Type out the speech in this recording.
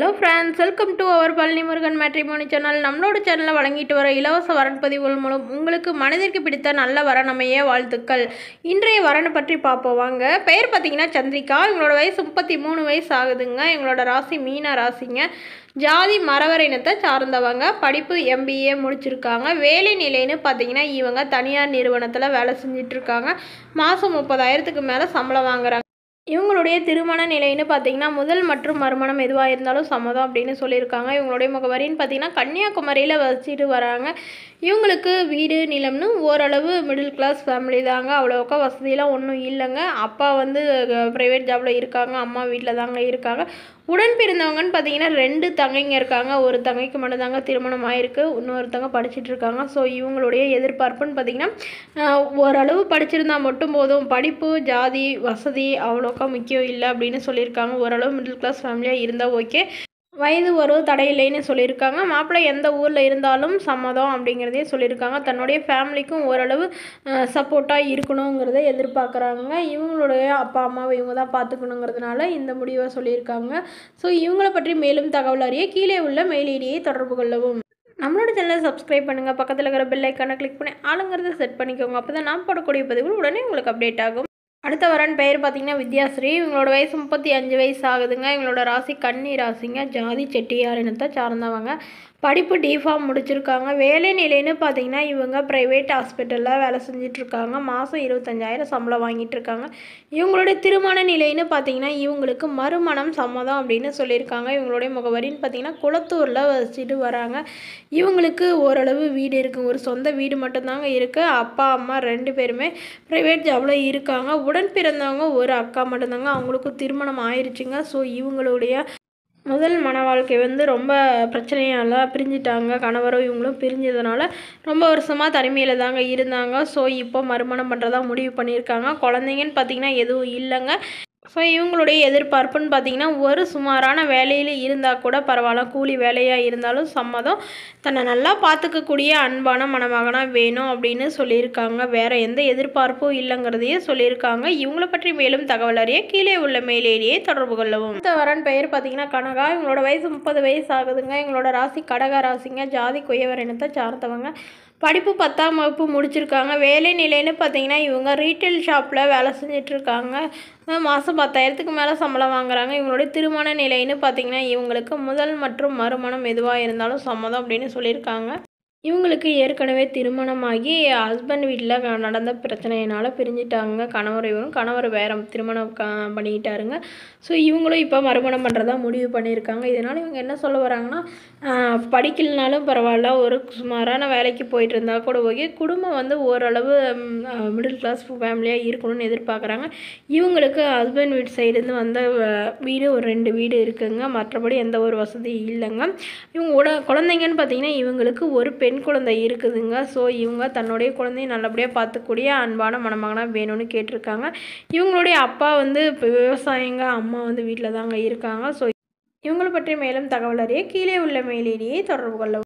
hello friends welcome to our Palani Murugan matrimony channel நம்மளோட சேனலில் வழங்கிட்டு வர இலவச வரன்பதிவுகள் மூலம் உங்களுக்கு மனதிற்கு பிடித்த நல்ல வரணமைய வாழ்த்துக்கள் இன்றைய வரனை பற்றி பார்ப்போம் வாங்க பெயர் பார்த்தீங்கன்னா சந்திரிகா எங்களோட வயசு முப்பத்தி மூணு வயசு ஆகுதுங்க எங்களோட ராசி மீன ராசிங்க ஜாதி மறவர் இனத்தை சார்ந்தவங்க படிப்பு எம்பிஏ முடிச்சிருக்காங்க வேலை நிலைன்னு பார்த்தீங்கன்னா இவங்க தனியார் நிறுவனத்தில் வேலை செஞ்சிட்ருக்காங்க மாதம் முப்பதாயிரத்துக்கு மேலே சம்பளம் வாங்குறாங்க இவங்களுடைய திருமண நிலைன்னு பார்த்தீங்கன்னா முதல் மற்றும் மறுமணம் எதுவாக இருந்தாலும் சம்மதம் அப்படின்னு சொல்லியிருக்காங்க இவங்களுடைய முகவரின்னு பார்த்தீங்கன்னா கன்னியாகுமரியில் வச்சுட்டு வராங்க இவங்களுக்கு வீடு நிலம்னு ஓரளவு மிடில் கிளாஸ் ஃபேமிலி தாங்க அவ்வளோக்கா வசதியெலாம் ஒன்றும் இல்லைங்க அப்பா வந்து ப்ரைவேட் ஜாபில் இருக்காங்க அம்மா வீட்டில் தாங்க இருக்காங்க உடன் பிறந்தவங்கன்னு பார்த்தீங்கன்னா ரெண்டு தங்கைங்க இருக்காங்க ஒரு தங்கைக்கு மட்டும்தாங்க திருமணம் ஆயிருக்கு இன்னொருத்தங்க படிச்சுட்டு இருக்காங்க ஸோ இவங்களுடைய எதிர்பார்ப்புன்னு பார்த்தீங்கன்னா ஓரளவு படிச்சிருந்தா மட்டும் போதும் படிப்பு ஜாதி வசதி அவ்வளோக்கா முக்கியம் இல்லை அப்படின்னு சொல்லியிருக்காங்க ஓரளவு மிடில் கிளாஸ் ஃபேமிலியாக இருந்தால் ஓகே வயது ஒரு தடையில்லைன்னு சொல்லியிருக்காங்க மாப்பிள்ளை எந்த ஊரில் இருந்தாலும் சம்மதம் அப்படிங்கிறதே சொல்லியிருக்காங்க தன்னுடைய ஃபேமிலிக்கும் ஓரளவு சப்போர்ட்டாக இருக்கணுங்கிறத எதிர்பார்க்குறாங்க இவங்களுடைய அப்பா அம்மாவை இவங்க தான் பார்த்துக்கணுங்கிறதுனால இந்த முடிவை சொல்லியிருக்காங்க ஸோ இவங்களை பற்றி மேலும் தகவல் அறிய கீழே உள்ள மெயில் ஐடியை தொடர்பு கொள்ளவும் நம்மளோட சேனலை சப்ஸ்கிரைப் பண்ணுங்கள் பக்கத்தில் இருக்கிற பெல் ஐக்கானை கிளிக் பண்ணி ஆளுங்கிறத செட் பண்ணிக்கோங்க அப்போ தான் நான் போடக்கூடிய பதிவுகள் உடனே உங்களுக்கு அப்டேட் ஆகும் அடுத்த வரன் பெயர் பார்த்தீங்கன்னா வித்யாஸ்ரீ இவங்களோட வயசு முப்பத்தி அஞ்சு வயசு ஆகுதுங்க இவங்களோட ராசி கன்னி ராசிங்க ஜாதி செட்டியார் இனத்தை சார்ந்தவங்க படிப்பு டிஃபார்ம் முடிச்சிருக்காங்க வேலை நிலைன்னு பார்த்தீங்கன்னா இவங்க ப்ரைவேட் ஹாஸ்பிட்டலில் வேலை செஞ்சிட்ருக்காங்க மாதம் இருபத்தஞ்சாயிரம் சம்பளம் வாங்கிட்டுருக்காங்க இவங்களுடைய திருமண நிலைன்னு பார்த்தீங்கன்னா இவங்களுக்கு மறுமணம் சம்மதம் அப்படின்னு சொல்லியிருக்காங்க இவங்களுடைய முகவரின்னு பார்த்தீங்கன்னா குளத்தூரில் வச்சுட்டு வராங்க இவங்களுக்கு ஓரளவு வீடு இருக்குது ஒரு சொந்த வீடு மட்டும்தாங்க இருக்குது அப்பா அம்மா ரெண்டு பேருமே ப்ரைவேட் ஜாபில் இருக்காங்க உடன் பிறந்தவங்க ஒரு அக்கா மட்டும்தாங்க அவங்களுக்கும் திருமணம் ஆயிடுச்சுங்க ஸோ இவங்களுடைய முதல் மன வாழ்க்கை வந்து ரொம்ப பிரச்சனையால் பிரிஞ்சிட்டாங்க கணவரும் இவங்களும் பிரிஞ்சதுனால ரொம்ப வருஷமாக தனிமையில் தாங்க இருந்தாங்க ஸோ இப்போ மறுமணம் பண்ணுறதா முடிவு பண்ணியிருக்காங்க குழந்தைங்கன்னு பார்த்திங்கன்னா எதுவும் இல்லைங்க ஸோ இவங்களுடைய எதிர்பார்ப்புன்னு பார்த்தீங்கன்னா ஒரு சுமாரான வேலையில் இருந்தால் கூட பரவாயில்ல கூலி வேலையாக இருந்தாலும் சம்மதம் தன்னை நல்லா பார்த்துக்கக்கூடிய அன்பான மணமகனாக வேணும் அப்படின்னு சொல்லியிருக்காங்க வேறு எந்த எதிர்பார்ப்பும் இல்லைங்கிறதையும் சொல்லியிருக்காங்க இவங்களை பற்றி மேலும் தகவல் அறிய கீழே உள்ள மேலேயே தொடர்பு கொள்ளவும் இந்த வரன் பெயர் பார்த்திங்கன்னா கனகா இவங்களோட வயசு முப்பது வயசு ஆகுதுங்க இவங்களோட ராசி கடக ராசிங்க ஜாதி குயவர் இனத்தை சார்ந்தவங்க படிப்பு பத்தாம் வகுப்பு முடிச்சிருக்காங்க வேலை நிலைன்னு பார்த்தீங்கன்னா இவங்க ரீட்டைல் ஷாப்பில் வேலை செஞ்சிட்ருக்காங்க மாதம் பத்தாயிரத்துக்கு மேலே சம்பளம் வாங்குறாங்க இவங்களுடைய திருமண நிலைன்னு பார்த்தீங்கன்னா இவங்களுக்கு முதல் மற்றும் மறுமணம் எதுவாக இருந்தாலும் சம்மதம் அப்படின்னு சொல்லியிருக்காங்க இவங்களுக்கு ஏற்கனவே திருமணமாகி ஹஸ்பண்ட் வீட்டில் நடந்த பிரச்சனையினால் பிரிஞ்சிட்டாங்க கணவர் இவரும் கணவர் வேற திருமணம் க பண்ணிக்கிட்டாருங்க ஸோ இவங்களும் இப்போ மறுமணம் பண்ணுறதா முடிவு பண்ணியிருக்காங்க இதனால் இவங்க என்ன சொல்ல வராங்கன்னா படிக்கலனாலும் பரவாயில்ல ஒரு சுமாரான வேலைக்கு போயிட்டு இருந்தால் கூட ஓகே குடும்பம் வந்து ஓரளவு மிடில் கிளாஸ் ஃபேமிலியாக இருக்கணும்னு எதிர்பார்க்குறாங்க இவங்களுக்கு ஹஸ்பண்ட் வீட்டு சைடுலேருந்து வந்த வீடு ஒரு ரெண்டு வீடு இருக்குங்க மற்றபடி எந்த ஒரு வசதியும் இல்லைங்க இவங்க குழந்தைங்கன்னு பார்த்தீங்கன்னா இவங்களுக்கு ஒரு பெ பெண் குழந்தை இருக்குதுங்க ஸோ இவங்க தன்னுடைய குழந்தையை நல்லபடியாக பார்த்துக்கூடிய அன்பான மணமகனாக வேணும்னு கேட்டிருக்காங்க இவங்களுடைய அப்பா வந்து இப்போ விவசாயிங்க அம்மா வந்து வீட்டில் தாங்க இருக்காங்க ஸோ இவங்களை பற்றி மேலும் தகவல் அறிய கீழே உள்ள மேலேயே தொடர்பு கொள்ளவும்